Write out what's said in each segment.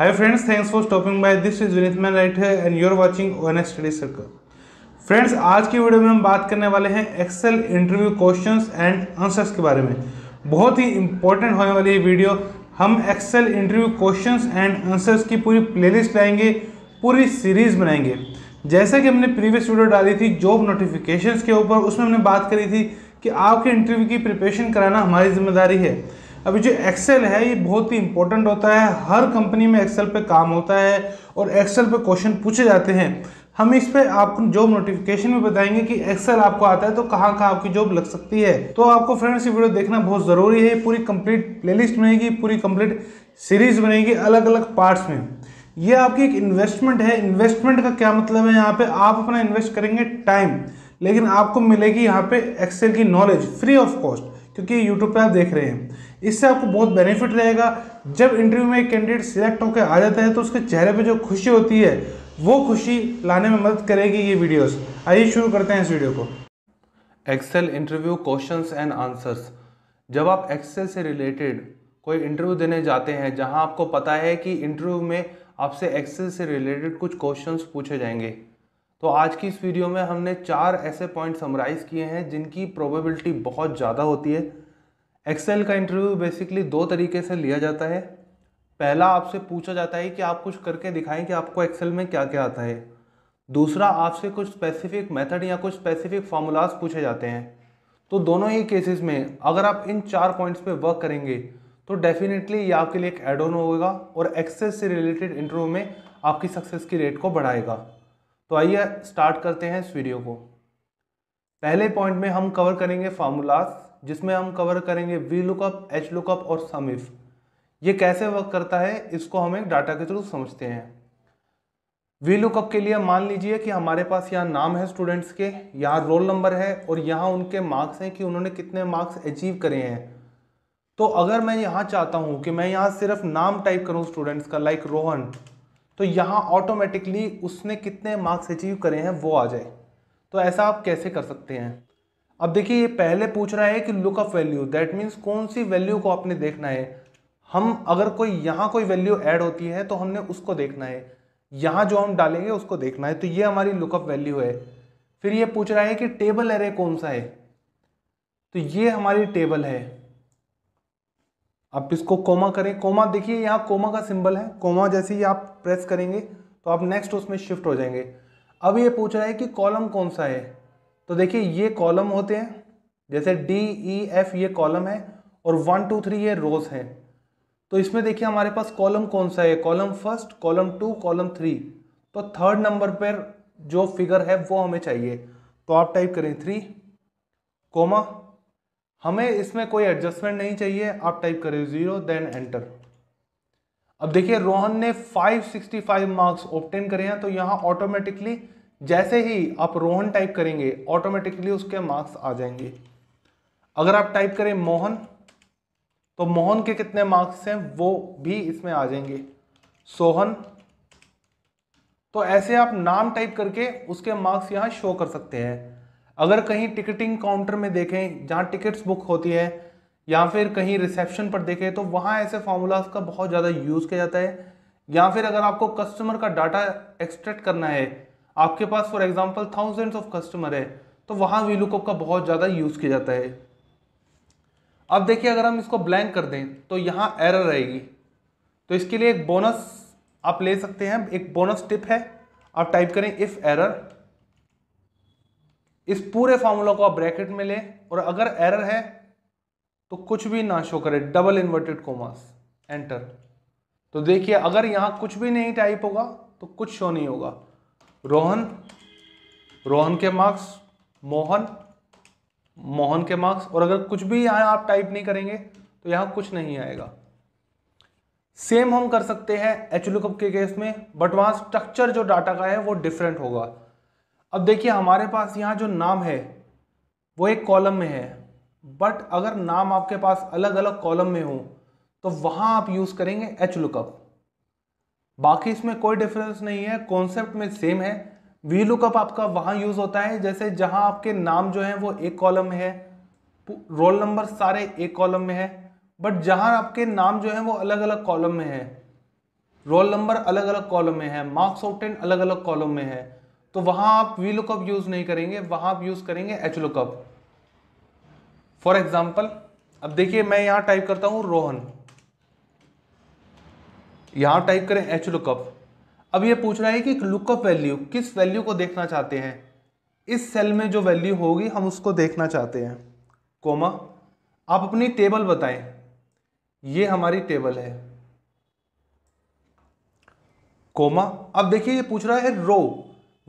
friends thanks for stopping by this is Vineet Mann right है and and you're watching ONS study circle friends आज की video में हम बात करने वाले हैं excel interview questions and answers के बारे में बहुत ही इंपॉर्टेंट होने वाली है वीडियो हम excel interview question and answers की पूरी प्ले लाएंगे पूरी सीरीज बनाएंगे जैसा कि हमने प्रीवियस वीडियो डाली थी जॉब नोटिफिकेशन के ऊपर उसमें हमने बात करी थी कि आपके इंटरव्यू की प्रिपरेशन कराना हमारी जिम्मेदारी है अभी जो एक्सेल है ये बहुत ही इंपॉर्टेंट होता है हर कंपनी में एक्सेल पे काम होता है और एक्सेल पे क्वेश्चन पूछे जाते हैं हम इस पे आपको जॉब नोटिफिकेशन में बताएंगे कि एक्सेल आपको आता है तो कहाँ कहाँ आपकी जॉब लग सकती है तो आपको फ्रेंड्स ये वीडियो देखना बहुत ज़रूरी है पूरी कंप्लीट प्लेलिस्ट बनेगी पूरी कंप्लीट सीरीज बनेगी अलग अलग पार्ट्स में ये आपकी एक इन्वेस्टमेंट है इन्वेस्टमेंट का क्या मतलब है यहाँ पे आप अपना इन्वेस्ट करेंगे टाइम लेकिन आपको मिलेगी यहाँ पे एक्सेल की नॉलेज फ्री ऑफ कॉस्ट क्योंकि यूट्यूब पे आप देख रहे हैं इससे आपको बहुत बेनिफिट रहेगा जब इंटरव्यू में एक कैंडिडेट सिलेक्ट होकर आ जाता है तो उसके चेहरे पर जो खुशी होती है वो खुशी लाने में मदद करेगी ये वीडियोस आइए शुरू करते हैं इस वीडियो को excel interview question and answers जब आप एक्सेल से रिलेटेड कोई इंटरव्यू देने जाते हैं जहाँ आपको पता है कि इंटरव्यू में आपसे एक्सेल से रिलेटेड कुछ क्वेश्चन पूछे जाएंगे तो आज की इस वीडियो में हमने चार ऐसे पॉइंट समराइज़ किए हैं जिनकी प्रोबेबिलिटी बहुत ज़्यादा होती है एक्सेल का इंटरव्यू बेसिकली दो तरीके से लिया जाता है पहला आपसे पूछा जाता है कि आप कुछ करके दिखाएं कि आपको एक्सेल में क्या क्या आता है दूसरा आपसे कुछ स्पेसिफिक मेथड या कुछ स्पेसिफिक फार्मूलाज पूछे जाते हैं तो दोनों ही केसेस में अगर आप इन चार पॉइंट्स पे वर्क करेंगे तो डेफिनेटली ये आपके लिए एक एड ऑन होगा और एक्सेस से रिलेटेड इंटरव्यू में आपकी सक्सेस की रेट को बढ़ाएगा तो आइए स्टार्ट करते हैं इस वीडियो को पहले पॉइंट में हम कवर करेंगे फार्मूलाज जिसमें हम कवर करेंगे वी लुकअप एच लुकअप और समिफ ये कैसे वर्क करता है इसको हम एक डाटा के थ्रू समझते हैं वी लुकअप के लिए मान लीजिए कि हमारे पास यहाँ नाम है स्टूडेंट्स के यहाँ रोल नंबर है और यहाँ उनके मार्क्स हैं कि उन्होंने कितने मार्क्स अचीव करे हैं तो अगर मैं यहाँ चाहता हूँ कि मैं यहाँ सिर्फ नाम टाइप करूँ स्टूडेंट्स का लाइक रोहन तो यहाँ ऑटोमेटिकली उसने कितने मार्क्स अचीव करे हैं वो आ जाए तो ऐसा आप कैसे कर सकते हैं अब देखिए ये पहले पूछ रहा है कि लुक वैल्यू दैट मीन्स कौन सी वैल्यू को आपने देखना है हम अगर कोई यहाँ कोई वैल्यू ऐड होती है तो हमने उसको देखना है यहाँ जो हम डालेंगे उसको देखना है तो ये हमारी लुकअप वैल्यू है फिर ये पूछ रहा है कि टेबल एरे कौन सा है तो ये हमारी टेबल है आप इसको कोमा करें कोमा देखिए यहाँ कोमा का सिंबल है कोमा जैसे ही आप प्रेस करेंगे तो आप नेक्स्ट उसमें शिफ्ट हो जाएंगे अब ये पूछ रहा है कि कॉलम कौन सा है तो देखिए ये कॉलम होते हैं जैसे डी ई एफ ये कॉलम है और वन टू थ्री ये रोज है तो इसमें देखिए हमारे पास कॉलम कौन सा है column first column two column three तो थर्ड नंबर पर जो फिगर है वो हमें चाहिए तो आप टाइप करें थ्री कोमा हमें इसमें कोई एडजस्टमेंट नहीं चाहिए आप टाइप करें जीरो देन एंटर अब देखिए रोहन ने 565 मार्क्स ऑप्टेन करे हैं तो यहाँ ऑटोमेटिकली जैसे ही आप रोहन टाइप करेंगे ऑटोमेटिकली उसके मार्क्स आ जाएंगे अगर आप टाइप करें मोहन तो मोहन के कितने मार्क्स हैं वो भी इसमें आ जाएंगे सोहन तो ऐसे आप नाम टाइप करके उसके मार्क्स यहाँ शो कर सकते हैं अगर कहीं टिकटिंग काउंटर में देखें जहाँ टिकट्स बुक होती है या फिर कहीं रिसेप्शन पर देखें तो वहाँ ऐसे फार्मूलाज का बहुत ज़्यादा यूज़ किया जाता है या फिर अगर आपको कस्टमर का डाटा एक्सट्रैक्ट करना है आपके पास for example thousands of customer है तो वहाँ वी लुकअप का बहुत ज़्यादा यूज़ किया जाता है अब देखिए अगर हम इसको ब्लैंक कर दें तो यहाँ एरर रहेगी तो इसके लिए एक बोनस आप ले सकते हैं एक बोनस टिप है आप टाइप करें इफ़ एरर इस पूरे फॉर्मूला को आप ब्रैकेट में लें और अगर एरर है तो कुछ भी ना शो करे डबल इन्वर्टेड कोमास एंटर तो देखिए अगर यहां कुछ भी नहीं टाइप होगा तो कुछ शो नहीं होगा रोहन रोहन के मार्क्स मोहन मोहन के मार्क्स और अगर कुछ भी यहां आप टाइप नहीं करेंगे तो यहां कुछ नहीं आएगा सेम हम कर सकते हैं एच लुकअप के केस में बट वहां स्ट्रक्चर जो डाटा का है वो डिफरेंट होगा अब देखिए हमारे पास यहाँ जो नाम है वो एक कॉलम में है बट अगर नाम आपके पास अलग अलग कॉलम में हो तो वहाँ आप यूज़ करेंगे एच लुकअप बाकी इसमें कोई डिफरेंस नहीं है कॉन्सेप्ट में सेम है वी लुकअप आपका वहाँ यूज़ होता है जैसे जहाँ आपके नाम जो हैं वो एक कॉलम में है रोल नंबर सारे एक कॉलम में है बट जहाँ आपके नाम जो हैं वो अलग अलग कॉलम में है रोल नंबर अलग अलग कॉलम में है मार्क्स ऑफ टेन अलग अलग कॉलम में है तो वहां आप वी लुकअप यूज नहीं करेंगे वहां आप यूज करेंगे एच लुकअप फॉर एग्जाम्पल अब देखिए मैं यहां टाइप करता हूं रोहन यहां टाइप करें एच लुकअप अब ये पूछ रहा है कि लुकअप वैल्यू किस वैल्यू को देखना चाहते हैं इस सेल में जो वैल्यू होगी हम उसको देखना चाहते हैं कोमा आप अपनी टेबल बताएं ये हमारी टेबल है कोमा अब देखिए ये पूछ रहा है रो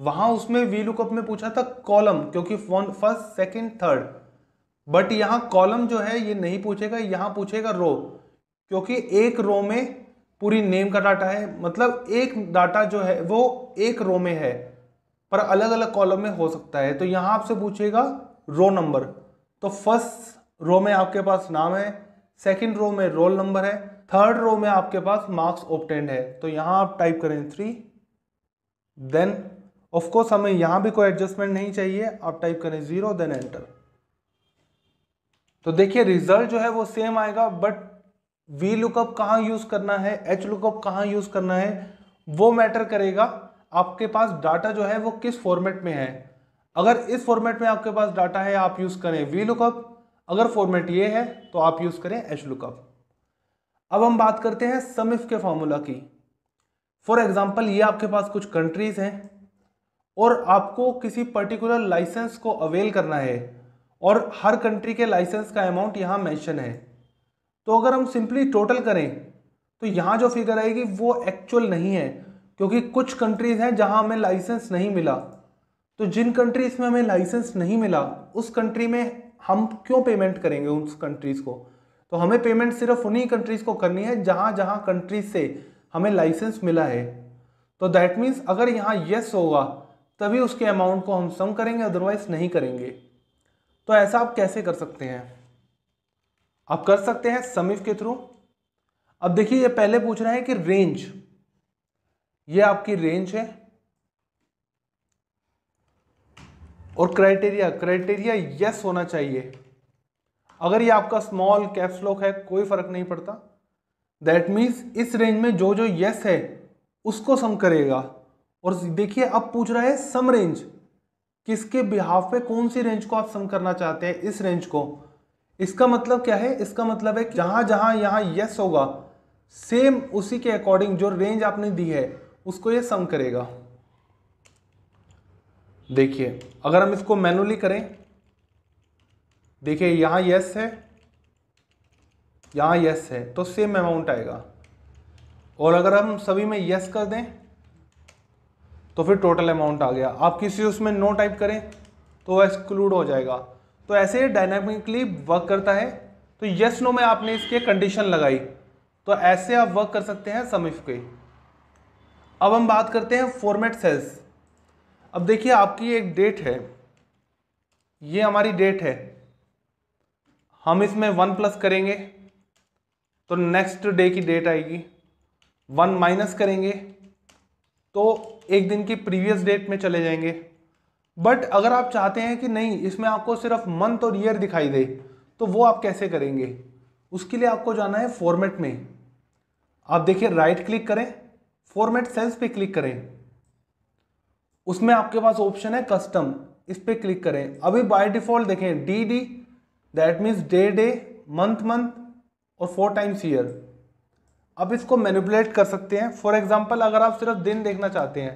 वहां उसमें वी लुकअप में पूछा था कॉलम क्योंकि फर्स्ट सेकेंड थर्ड बट यहाँ कॉलम जो है ये नहीं पूछेगा यहां पूछेगा रो क्योंकि एक रो में पूरी नेम का डाटा है मतलब एक डाटा जो है वो एक रो में है पर अलग अलग कॉलम में हो सकता है तो यहां आपसे पूछेगा रो नंबर तो फर्स्ट रो में आपके पास नाम है सेकंड रो में रोल नंबर है थर्ड रो में आपके पास मार्क्स ओपटेंड है तो यहां आप टाइप करें थ्री देन ऑफकोर्स हमें यहां भी कोई एडजस्टमेंट नहीं चाहिए आप टाइप करें जीरो देन एंटर तो देखिए रिजल्ट जो है वो सेम आएगा बट वी लुकअप कहां यूज करना है एच लुकअप कहां यूज करना है वो मैटर करेगा आपके पास डाटा जो है वो किस फॉर्मेट में है अगर इस फॉर्मेट में आपके पास डाटा है आप यूज करें वी लुकअप अगर फॉर्मेट ये है तो आप यूज करें एच लुकअप अब हम बात करते हैं समिफ के फॉर्मूला की फॉर एग्जाम्पल ये आपके पास कुछ कंट्रीज हैं और आपको किसी पर्टिकुलर लाइसेंस को अवेल करना है और हर कंट्री के लाइसेंस का अमाउंट यहाँ मेंशन है तो अगर हम सिंपली टोटल करें तो यहाँ जो फिगर आएगी वो एक्चुअल नहीं है क्योंकि कुछ कंट्रीज़ हैं जहाँ हमें लाइसेंस नहीं मिला तो जिन कंट्रीज़ में हमें लाइसेंस नहीं मिला उस कंट्री में हम क्यों पेमेंट करेंगे उस कंट्रीज़ को तो हमें पेमेंट सिर्फ उन्हीं कंट्रीज़ को करनी है जहाँ जहाँ कंट्रीज से हमें लाइसेंस मिला है तो दैट मीन्स अगर यहाँ येस होगा तभी उसके अमाउंट को हम सम करेंगे अदरवाइज नहीं करेंगे तो ऐसा आप कैसे कर सकते हैं आप कर सकते हैं समिफ के थ्रू अब देखिए ये पहले पूछ रहा है कि रेंज ये आपकी रेंज है और क्राइटेरिया क्राइटेरिया यस होना चाहिए अगर ये आपका स्मॉल कैप्स लॉक है कोई फर्क नहीं पड़ता दैट मीन्स इस रेंज में जो जो यस है उसको सम करेगा और देखिए अब पूछ रहा है सम रेंज किसके बिहाफ पे कौन सी रेंज को आप सम करना चाहते हैं इस रेंज को इसका मतलब क्या है इसका मतलब है जहां जहां यहां यस होगा सेम उसी के अकॉर्डिंग जो रेंज आपने दी है उसको ये सम करेगा देखिए अगर हम इसको मैनुअली करें देखिए यहां यस है यहां यस है तो सेम अमाउंट आएगा और अगर हम सभी में यस कर दें तो फिर टोटल अमाउंट आ गया आप किसी उसमें नो टाइप करें तो वह एक्सक्लूड हो जाएगा तो ऐसे डायनामिकली वर्क करता है तो यस नो में आपने इसके कंडीशन लगाई तो ऐसे आप वर्क कर सकते हैं समिफ के अब हम बात करते हैं फॉर्मेट सेल्स अब देखिए आपकी एक डेट है ये हमारी डेट है हम इसमें वन प्लस करेंगे तो नेक्स्ट डे की डेट आएगी वन माइनस करेंगे तो एक दिन की प्रीवियस डेट में चले जाएंगे बट अगर आप चाहते हैं कि नहीं इसमें आपको सिर्फ मंथ और ईयर दिखाई दे तो वो आप कैसे करेंगे उसके लिए आपको जाना है फॉर्मेट में आप देखिए राइट क्लिक करें फॉर्मेट सेल्स पे क्लिक करें उसमें आपके पास ऑप्शन है कस्टम इस पर क्लिक करें अभी बाय डिफॉल्ट देखें D D that means day day month month और फोर टाइम्स ईयर अब इसको मैनिपुलेट कर सकते हैं फॉर एग्जाम्पल अगर आप सिर्फ दिन देखना चाहते हैं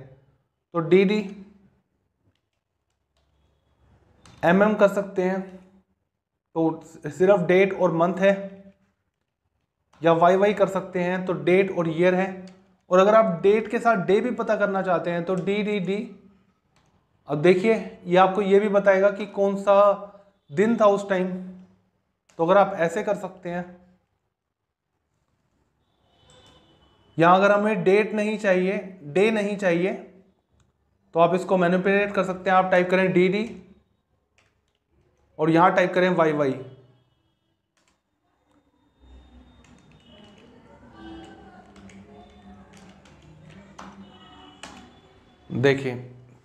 तो डी डी एम एम कर सकते हैं तो सिर्फ डेट और मंथ है या वाई वाई कर सकते हैं तो डेट और ईयर है और अगर आप डेट के साथ डे भी पता करना चाहते हैं तो डी डी डी अब देखिए ये आपको ये भी बताएगा कि कौन सा दिन था उस टाइम तो अगर आप ऐसे कर सकते हैं यहां अगर हमें डेट नहीं चाहिए डे नहीं चाहिए तो आप इसको मैनिपुलेट कर सकते हैं आप टाइप करें डी डी और यहां टाइप करें वाई वाई देखिए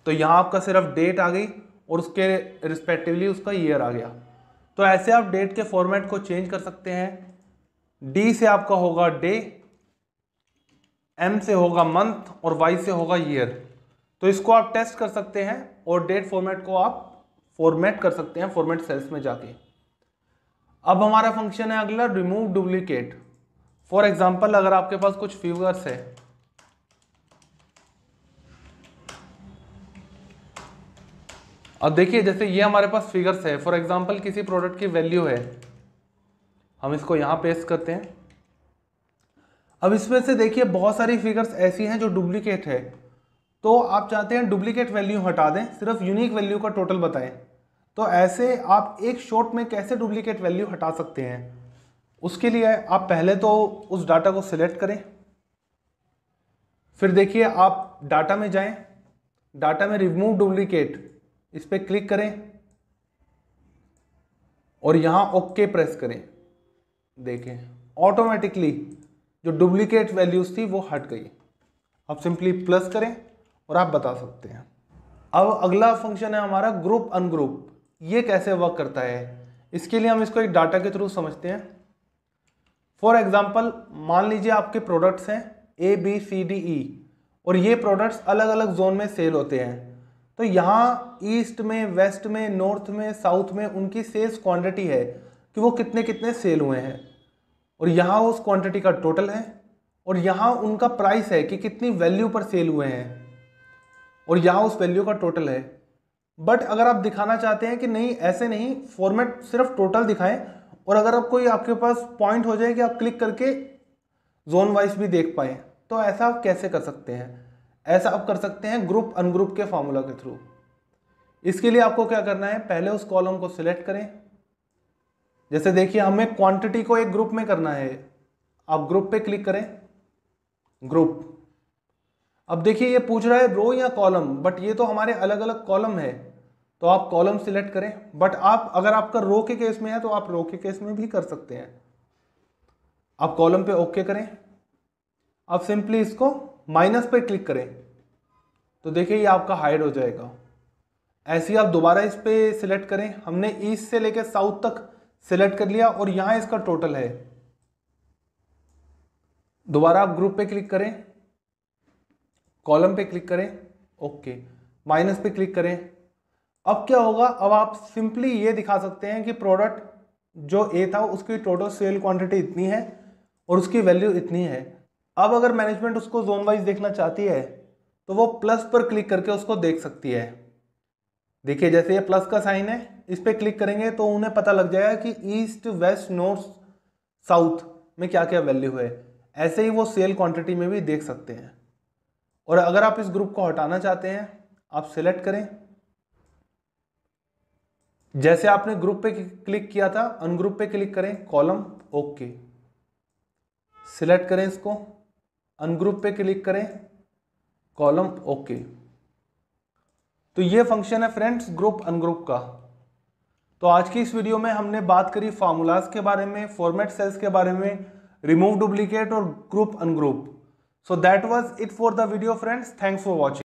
तो यहां आपका सिर्फ डेट आ गई और उसके रिस्पेक्टिवली उसका ईयर आ गया तो ऐसे आप डेट के फॉर्मेट को चेंज कर सकते हैं डी से आपका होगा डे एम से होगा मंथ और वाई से होगा ईयर तो इसको आप टेस्ट कर सकते हैं और डेट फॉर्मेट को आप फॉर्मेट कर सकते हैं फॉर्मेट सेल्स में जाके अब हमारा फंक्शन है अगला रिमूव डुप्लीकेट फॉर एग्जाम्पल अगर आपके पास कुछ फिगर्स है अब देखिए जैसे ये हमारे पास फिगर्स है फॉर एग्जाम्पल किसी प्रोडक्ट की वैल्यू है हम इसको यहाँ पेस्ट करते हैं अब इसमें से देखिए बहुत सारी फिगर्स ऐसी हैं जो डुप्लीकेट है तो आप चाहते हैं डुप्लीकेट वैल्यू हटा दें सिर्फ यूनिक वैल्यू का टोटल बताएं तो ऐसे आप एक शॉट में कैसे डुप्लीकेट वैल्यू हटा सकते हैं उसके लिए आप पहले तो उस डाटा को सिलेक्ट करें फिर देखिए आप डाटा में जाएं डाटा में रिमूव डुप्लीकेट इस पर क्लिक करें और यहाँ ओके प्रेस करें देखें ऑटोमेटिकली जो डुप्लीकेट वैल्यूज़ थी वो हट गई अब सिंपली प्लस करें और आप बता सकते हैं अब अगला फंक्शन है हमारा ग्रुप अनग्रुप ये कैसे वर्क करता है इसके लिए हम इसको एक डाटा के थ्रू समझते हैं फॉर एग्जाम्पल मान लीजिए आपके प्रोडक्ट्स हैं A B C D E और ये प्रोडक्ट्स अलग अलग जोन में सेल होते हैं तो यहाँ ईस्ट में वेस्ट में नॉर्थ में साउथ में उनकी सेल्स क्वांटिटी है कि वो कितने कितने सेल हुए हैं और यहाँ उस क्वांटिटी का टोटल है और यहाँ उनका प्राइस है कि कितनी वैल्यू पर सेल हुए हैं और यहाँ उस वैल्यू का टोटल है बट अगर आप दिखाना चाहते हैं कि नहीं ऐसे नहीं फॉर्मेट सिर्फ टोटल दिखाएं और अगर आप कोई आपके पास पॉइंट हो जाए कि आप क्लिक करके जोन वाइज भी देख पाएँ तो ऐसा आप कैसे कर सकते हैं ऐसा आप कर सकते हैं ग्रुप अनग्रुप के फार्मूला के थ्रू इसके लिए आपको क्या करना है पहले उस कॉलम को सिलेक्ट करें जैसे देखिए हमें क्वांटिटी को एक ग्रुप में करना है आप ग्रुप पे क्लिक करें ग्रुप अब देखिए ये पूछ रहा है रो या कॉलम बट ये तो हमारे अलग अलग कॉलम है तो आप कॉलम सिलेक्ट करें बट आप अगर आपका रो के केस में है तो आप रो के केस में भी कर सकते हैं आप कॉलम पे ओके करें आप सिंपली इसको माइनस पे क्लिक करें तो देखिए ये आपका हाइड हो जाएगा ऐसे ही आप दोबारा इस पर सिलेक्ट करें हमने ईस्ट से लेकर साउथ तक सेलेक्ट कर लिया और यहां इसका टोटल है दोबारा आप ग्रुप पे क्लिक करें कॉलम पे क्लिक करें ओके माइनस पे क्लिक करें अब क्या होगा अब आप सिंपली ये दिखा सकते हैं कि प्रोडक्ट जो ए था उसकी टोटल सेल क्वांटिटी इतनी है और उसकी वैल्यू इतनी है अब अगर मैनेजमेंट उसको जोन वाइज देखना चाहती है तो वो प्लस पर क्लिक करके उसको देख सकती है देखिए जैसे ये प्लस का साइन है इस पर क्लिक करेंगे तो उन्हें पता लग जाएगा कि ईस्ट वेस्ट नॉर्थ साउथ में क्या क्या वैल्यू है ऐसे ही वो सेल क्वांटिटी में भी देख सकते हैं और अगर आप इस ग्रुप को हटाना चाहते हैं आप सिलेक्ट करें जैसे आपने ग्रुप पे क्लिक किया था अनग्रुप पे क्लिक करें कॉलम ओके सिलेक्ट करें इसको अनग्रुप पे क्लिक करें कॉलम ओके तो ये फंक्शन है फ्रेंड्स ग्रुप अनग्रुप का तो आज की इस वीडियो में हमने बात करी फार्मूलाज के बारे में फॉर्मेट सेल्स के बारे में रिमूव डुप्लीकेट और group ungroup so that was it for the video friends thanks for watching